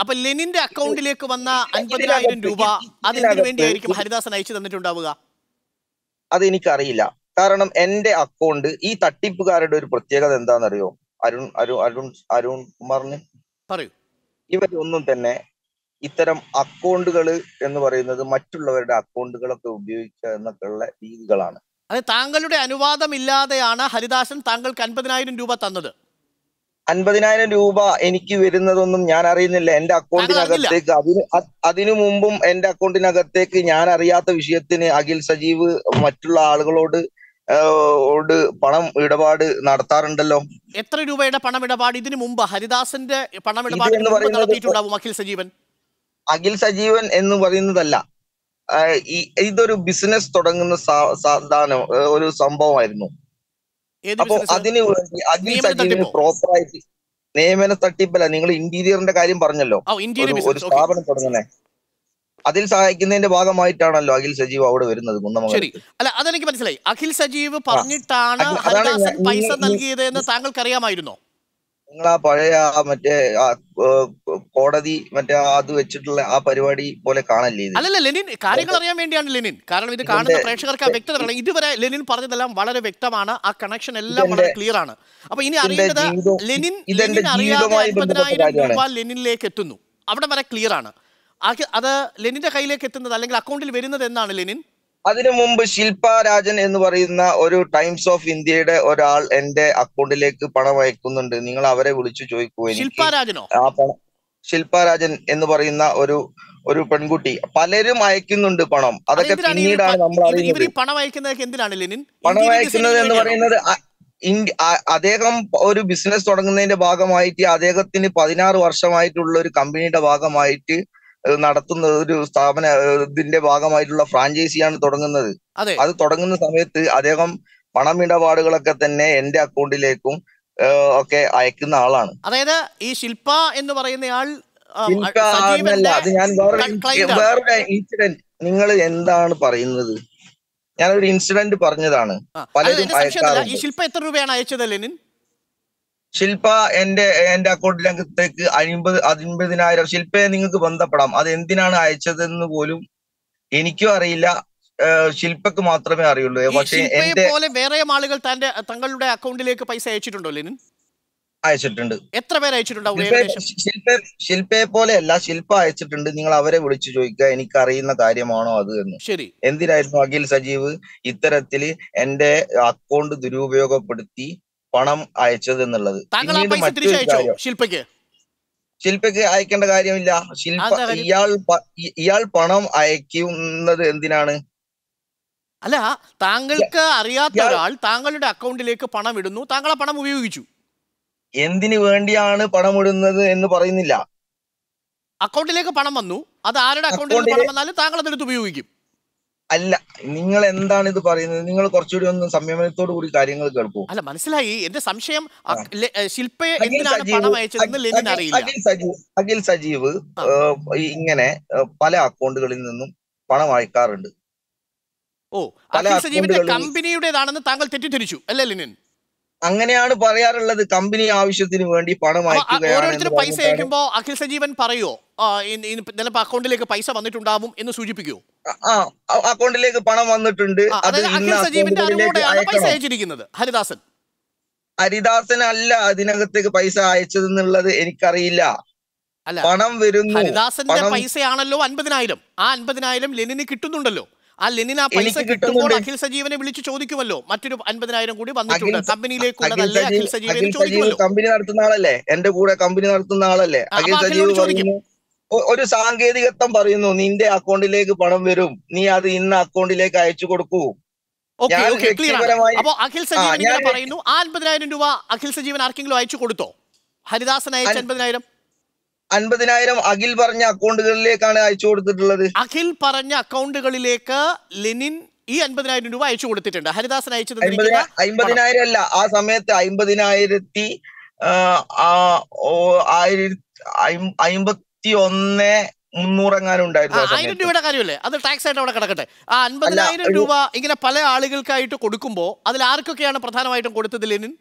അപ്പൊ ലെനിന്റെ അക്കൗണ്ടിലേക്ക് വന്ന അൻപതിനായിരം രൂപ അത് എന്തിനു വേണ്ടിയായിരിക്കും ഹരിദാസൻ അയച്ചു തന്നിട്ടുണ്ടാവുക അത് കാരണം എന്റെ അക്കൗണ്ട് ഈ തട്ടിപ്പുകാരുടെ ഒരു പ്രത്യേകത എന്താണെന്നറിയോ അരുൺ അരുൺ അരുൺ അരുൺ കുമാറിന് പറയൂ ഇവരൊന്നും തന്നെ ഇത്തരം അക്കൗണ്ടുകൾ എന്ന് പറയുന്നത് മറ്റുള്ളവരുടെ അക്കൗണ്ടുകളൊക്കെ ഉപയോഗിക്കുക എന്നൊക്കെ ഉള്ള രീതികളാണ് അതെ താങ്കളുടെ ഇല്ലാതെയാണ് ഹരിദാസൻ താങ്കൾക്ക് അൻപതിനായിരം രൂപ തന്നത് അൻപതിനായിരം രൂപ എനിക്ക് വരുന്നതൊന്നും ഞാൻ അറിയുന്നില്ല എന്റെ അക്കൗണ്ടിനകത്തേക്ക് അതിന് അതിനു മുമ്പും എന്റെ അക്കൗണ്ടിനകത്തേക്ക് ഞാൻ അറിയാത്ത വിഷയത്തിന് അഖിൽ സജീവ് മറ്റുള്ള ആളുകളോട് പണം ഇടപാട് നടത്താറുണ്ടല്ലോ എത്ര രൂപയുടെ പണം ഇടപാട് ഇതിനു മുമ്പ് ഹരിദാസിന്റെ പണം ഇടപാട് നടത്തിയിട്ടുണ്ടാവും അഖിൽ സജീവൻ അഖിൽ സജീവൻ എന്ന് പറയുന്നതല്ല ഇതൊരു ബിസിനസ് തുടങ്ങുന്ന സാധാരണ ഒരു സംഭവമായിരുന്നു അപ്പോ അതിന് വേണ്ടി അഗ്നി സജീവിന് പ്രോപ്പറായിട്ട് നിയമന തട്ടിപ്പല്ല നിങ്ങൾ ഇന്റീരിയറിന്റെ കാര്യം പറഞ്ഞല്ലോ ഒരു സ്ഥാപനം തുടങ്ങണേ അതിൽ സഹായിക്കുന്നതിന്റെ ഭാഗമായിട്ടാണല്ലോ അഖിൽ സജീവ് അവിടെ വരുന്നത് ശരി അല്ല അതെനിക്ക് മനസ്സിലായി അഖിൽ സജീവ് പറഞ്ഞിട്ടാണ് പൈസ നൽകിയത് എന്ന് താങ്കൾക്ക് അറിയാമായിരുന്നോ നിങ്ങൾ ആ പഴയ ആ മറ്റേ കോടതി മറ്റേ അത് വെച്ചിട്ടുള്ള ആ പരിപാടി പോലെ കാണല്ലേ അല്ലല്ല ലെനിൻ കാര്യങ്ങൾ അറിയാൻ വേണ്ടിയാണ് ലെനിൻ കാരണം ഇത് കാണുന്ന പ്രേക്ഷകർക്ക് ആ വ്യക്തത ഇതുവരെ ലെനിൻ പറഞ്ഞതെല്ലാം വളരെ വ്യക്തമാണ് ആ കണക്ഷൻ എല്ലാം വളരെ ക്ലിയർ ആണ് അപ്പൊ ഇനി അറിയേണ്ടത് ലെനിൻ ലെനിൻ അറിയാതെ രൂപ ലെനിനിലേക്ക് എത്തുന്നു അവിടെ വരെ ക്ലിയർ ആണ് അത് ലെനിന്റെ കയ്യിലേക്ക് എത്തുന്നത് അല്ലെങ്കിൽ അക്കൗണ്ടിൽ വരുന്നത് എന്നാണ് ലെനിൻ അതിനു മുമ്പ് ശില്പ രാജൻ എന്ന് പറയുന്ന ഒരു ടൈംസ് ഓഫ് ഇന്ത്യയുടെ ഒരാൾ എന്റെ അക്കൗണ്ടിലേക്ക് പണം അയക്കുന്നുണ്ട് നിങ്ങൾ അവരെ വിളിച്ചു ചോദിക്കുകയും ആ പണം ശില്പ രാജൻ എന്ന് പറയുന്ന ഒരു ഒരു പെൺകുട്ടി പലരും അയക്കുന്നുണ്ട് പണം അതൊക്കെ പിന്നീടാണ് നമ്മൾ അറിയുന്നത് പണം അയക്കുന്നത് എന്ന് പറയുന്നത് അദ്ദേഹം ഒരു ബിസിനസ് തുടങ്ങുന്നതിന്റെ ഭാഗമായിട്ട് അദ്ദേഹത്തിന് പതിനാറ് വർഷമായിട്ടുള്ള ഒരു കമ്പനിയുടെ ഭാഗമായിട്ട് നടത്തുന്ന ഒരു സ്ഥാപന ഇതിന്റെ ഭാഗമായിട്ടുള്ള ഫ്രാഞ്ചൈസിയാണ് തുടങ്ങുന്നത് അത് തുടങ്ങുന്ന സമയത്ത് അദ്ദേഹം പണമിടപാടുകളൊക്കെ തന്നെ എന്റെ അക്കൗണ്ടിലേക്കും ഒക്കെ അയക്കുന്ന ആളാണ് അതായത് ഈ ശില്പ എന്ന് പറയുന്നയാൾ അത് ഞാൻ വേറെ വേറൊരു ഇൻസിഡന്റ് നിങ്ങൾ എന്താണ് പറയുന്നത് ഞാനൊരു ഇൻസിഡന്റ് പറഞ്ഞതാണ് പലരും ശില്പ എത്ര രൂപയാണ് അയച്ചത് ലെനിൻ ശില്പ എന്റെ എന്റെ അക്കൗണ്ടിലേക്ക് അൻപത് അൻപതിനായിരം ശില്പയെ നിങ്ങൾക്ക് ബന്ധപ്പെടാം അത് എന്തിനാണ് അയച്ചതെന്ന് പോലും എനിക്കും അറിയില്ല ശില്പക്ക് മാത്രമേ അറിയുള്ളൂ പക്ഷേ പോലെ വേറെ ആളുകൾ തന്റെ തങ്ങളുടെ അക്കൗണ്ടിലേക്ക് പൈസ അയച്ചിട്ടുണ്ടോ ലിനിൻ അയച്ചിട്ടുണ്ട് എത്ര പേര് അയച്ചിട്ടുണ്ടാവും ശില്പയെ പോലെ അല്ല ശില്പ അയച്ചിട്ടുണ്ട് നിങ്ങൾ അവരെ വിളിച്ചു ചോദിക്കുക എനിക്ക് അറിയുന്ന കാര്യമാണോ അത് എന്ന് ശരി എന്തിനായിരുന്നു അഖിൽ സജീവ് ഇത്തരത്തില് എന്റെ അക്കൗണ്ട് ദുരുപയോഗപ്പെടുത്തി പണം അയച്ചത് എന്നുള്ളത് ശില്പയ്ക്ക് ശില്പയ്ക്ക് അയക്കേണ്ട കാര്യമില്ല ശില്പ ഇയാൾ ഇയാൾ പണം അയക്കുന്നത് എന്തിനാണ് അല്ല താങ്കൾക്ക് അറിയാത്ത ഒരാൾ താങ്കളുടെ അക്കൗണ്ടിലേക്ക് പണം ഇടുന്നു താങ്കൾ ആ പണം ഉപയോഗിച്ചു എന്തിനു വേണ്ടിയാണ് പണം ഇടുന്നത് എന്ന് പറയുന്നില്ല അക്കൗണ്ടിലേക്ക് പണം വന്നു അത് ആരുടെ അക്കൗണ്ടിലേക്ക് പണം വന്നാലും താങ്കൾ അതെടുത്ത് ഉപയോഗിക്കും അല്ല നിങ്ങൾ എന്താണ് ഇത് പറയുന്നത് നിങ്ങൾ കുറച്ചുകൂടി ഒന്ന് സംയമനത്തോടു കൂടി കാര്യങ്ങൾ കേൾക്കൂ അല്ല മനസ്സിലായി എന്റെ സംശയം ശില്പയെ എന്തിനാണ് പണം അറിയില്ല അഖിൽ സജീവ് സജീവ് ഇങ്ങനെ പല അക്കൗണ്ടുകളിൽ നിന്നും പണം അയക്കാറുണ്ട് ഓ അഖിൽ സജീവിന്റെ കമ്പനിയുടേതാണെന്ന് താങ്കൾ തെറ്റിദ്ധരിച്ചു അല്ലേ ലിനിൻ അങ്ങനെയാണ് പറയാറുള്ളത് കമ്പനി ആവശ്യത്തിന് വേണ്ടി പണം ഓരോരുത്തർ പൈസ അയക്കുമ്പോ അഖിൽ സജീവൻ പറയുമോ അക്കൗണ്ടിലേക്ക് പൈസ വന്നിട്ടുണ്ടാവും എന്ന് സൂചിപ്പിക്കുമോ ആ അക്കൗണ്ടിലേക്ക് പണം വന്നിട്ടുണ്ട് അഖിൽ അയച്ചിരിക്കുന്നത് ഹരിദാസൻ ഹരിദാസൻ അല്ല അതിനകത്തേക്ക് പൈസ അയച്ചത് എന്നുള്ളത് എനിക്കറിയില്ല പണം വരുന്നു ഹരിദാസന്റെ പൈസയാണല്ലോ അൻപതിനായിരം ആ അൻപതിനായിരം ലെനിന് കിട്ടുന്നുണ്ടല്ലോ ആ ലെനിൻ ആ പൈസ കിട്ടുമ്പോൾ അഖിൽ സജീവനെ വിളിച്ചു ചോദിക്കുമല്ലോ മറ്റൊരു അൻപതിനായിരം കൂടി വന്നിട്ടുണ്ട് കമ്പനിയിലേക്ക് അഖിൽ സജീവനെ ചോദിക്കുമല്ലോ കമ്പനി നടത്തുന്ന ആളല്ലേ എന്റെ കൂടെ കമ്പനി നടത്തുന്ന ആളല്ലേ അഖിൽ സജീവ് ചോദിക്കും ഒരു സാങ്കേതികത്വം പറയുന്നു നിന്റെ അക്കൗണ്ടിലേക്ക് പണം വരും നീ അത് ഇന്ന് അക്കൗണ്ടിലേക്ക് അയച്ചു കൊടുക്കൂ അപ്പൊ അഖിൽ സജീവൻ പറയുന്നു ആ അൻപതിനായിരം രൂപ അഖിൽ സജീവൻ ആർക്കെങ്കിലും അയച്ചു കൊടുത്തോ ഹരിദാസൻ അയച്ച അൻപതിനായിരം അൻപതിനായിരം അഖിൽ പറഞ്ഞ അക്കൗണ്ടുകളിലേക്കാണ് അയച്ചു കൊടുത്തിട്ടുള്ളത് അഖിൽ പറഞ്ഞ അക്കൗണ്ടുകളിലേക്ക് ലെനിൻ ഈ അൻപതിനായിരം രൂപ അയച്ചു കൊടുത്തിട്ടുണ്ട് ഹരിദാസൻ അയച്ചത് അമ്പതിനായിരം അല്ല ആ സമയത്ത് അമ്പതിനായിരത്തി അമ്പത്തി ഒന്ന് ആയിരം രൂപയുടെ കാര്യമല്ലേ അത് ടാക്സ് ആയിട്ട് അവിടെ കിടക്കട്ടെ ആ അൻപതിനായിരം രൂപ ഇങ്ങനെ പല ആളുകൾക്കായിട്ട് കൊടുക്കുമ്പോൾ അതിൽ ആർക്കൊക്കെയാണ് പ്രധാനമായിട്ടും കൊടുത്തത് Lenin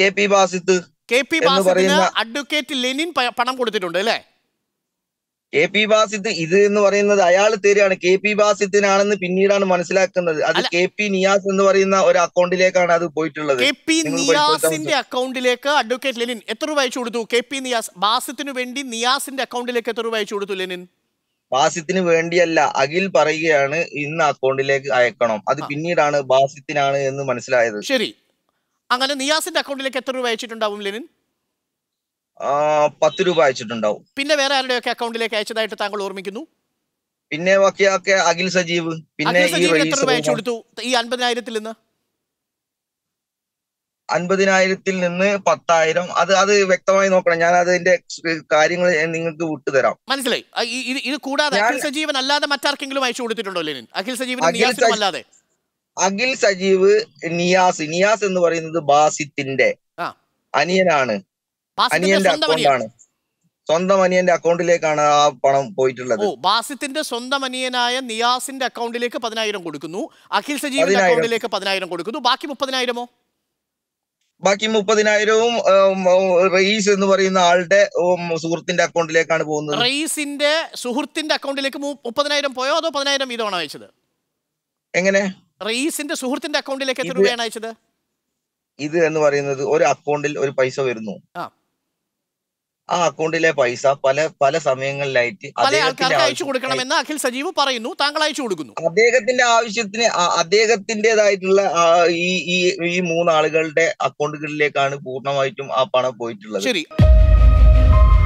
K P Basith K P ബാസിന് അഡ്വക്കേറ്റ് ലെനിൻ പണം കൊടുത്തിട്ടുണ്ട് അല്ലേ കെ പി ബാസിത്ത് ഇത് എന്ന് പറയുന്നത് അയാൾ തരികയാണ് കെ പി ബാസിത്തിനാണെന്ന് പിന്നീടാണ് മനസ്സിലാക്കുന്നത് അത് കെ പി നിയാസ് എന്ന് പറയുന്ന ഒരു അക്കൗണ്ടിലേക്കാണ് അത് പോയിട്ടുള്ളത് കെ പി നിയാസിന്റെ അക്കൗണ്ടിലേക്ക് അഡ്വക്കേറ്റ് ലെനിൻ എത്ര രൂപ അയച്ചു കൊടുത്തു കെ പി നിയാസ് ബാസിത്തിനു വേണ്ടി നിയാസിന്റെ അക്കൗണ്ടിലേക്ക് എത്ര രൂപ അയച്ചു കൊടുത്തു ലെനിൻ ബാസിത്തിന് വേണ്ടിയല്ല അഖിൽ പറയുകയാണ് ഇന്ന് അക്കൗണ്ടിലേക്ക് അയക്കണം അത് പിന്നീടാണ് ബാസിത്തിനാണ് എന്ന് മനസ്സിലായത് ശരി അങ്ങനെ നിയാസിന്റെ അക്കൗണ്ടിലേക്ക് എത്ര രൂപ അയച്ചിട്ടുണ്ടാവും ലെനിൻ പത്ത് രൂപ അയച്ചിട്ടുണ്ടാവും പിന്നെ വേറെ ആരുടെയൊക്കെ അക്കൗണ്ടിലേക്ക് അയച്ചതായിട്ട് താങ്കൾ ഓർമ്മിക്കുന്നു പിന്നെ ബാക്കിയൊക്കെ അഖിൽ സജീവ് പിന്നെ ഈ അൻപതിനായിരത്തിൽ നിന്ന് അൻപതിനായിരത്തിൽ നിന്ന് പത്തായിരം അത് അത് വ്യക്തമായി നോക്കണം ഞാൻ അതിന്റെ കാര്യങ്ങൾ നിങ്ങൾക്ക് വിട്ടുതരാം മനസ്സിലായി ഇത് കൂടാതെ അഖിൽ സജീവൻ അല്ലാതെ മറ്റാർക്കെങ്കിലും അയച്ചു കൊടുത്തിട്ടുണ്ടോ ലെനിൻ അഖിൽ സജീവൻ അല്ലാതെ അഖിൽ സജീവ് നിയാസ് നിയാസ് എന്ന് പറയുന്നത് ബാസിത്തിന്റെ അനിയനാണ് അനിയന്റെ അക്കൗണ്ടാണ് സ്വന്തം അനിയന്റെ അക്കൗണ്ടിലേക്കാണ് ആ പണം പോയിട്ടുള്ളത് ബാസിത്തിന്റെ സ്വന്തം അനിയനായ നിയാസിന്റെ അക്കൗണ്ടിലേക്ക് പതിനായിരം കൊടുക്കുന്നു അഖിൽ സജീവിന്റെ അക്കൗണ്ടിലേക്ക് പതിനായിരം കൊടുക്കുന്നു ബാക്കി മുപ്പതിനായിരമോ ബാക്കി മുപ്പതിനായിരവും റയീസ് എന്ന് പറയുന്ന ആളുടെ സുഹൃത്തിന്റെ അക്കൗണ്ടിലേക്കാണ് പോകുന്നത് റയീസിന്റെ സുഹൃത്തിന്റെ അക്കൗണ്ടിലേക്ക് മുപ്പതിനായിരം പോയോ അതോ പതിനായിരം വീതമാണോ അയച്ചത് എങ്ങനെ റയീസിന്റെ സുഹൃത്തിന്റെ അക്കൗണ്ടിലേക്ക് എത്ര രൂപയാണ് അയച്ചത് ഇത് എന്ന് പറയുന്നത് ഒരു അക്കൗണ്ടിൽ ഒരു പൈസ വരുന്നു ആ അക്കൗണ്ടിലെ പൈസ പല പല സമയങ്ങളിലായിട്ട് പല ആൾക്കാർക്ക് അയച്ചു കൊടുക്കണമെന്ന് അഖിൽ സജീവ് പറയുന്നു താങ്കൾ അയച്ചു കൊടുക്കുന്നു അദ്ദേഹത്തിന്റെ ആവശ്യത്തിന് അദ്ദേഹത്തിന്റേതായിട്ടുള്ള ഈ ഈ ഈ മൂന്നാളുകളുടെ അക്കൗണ്ടുകളിലേക്കാണ് പൂർണ്ണമായിട്ടും ആ പണം പോയിട്ടുള്ളത് ശരി